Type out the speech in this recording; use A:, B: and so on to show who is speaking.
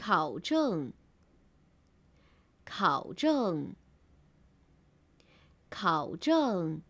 A: 考证，考证，考证。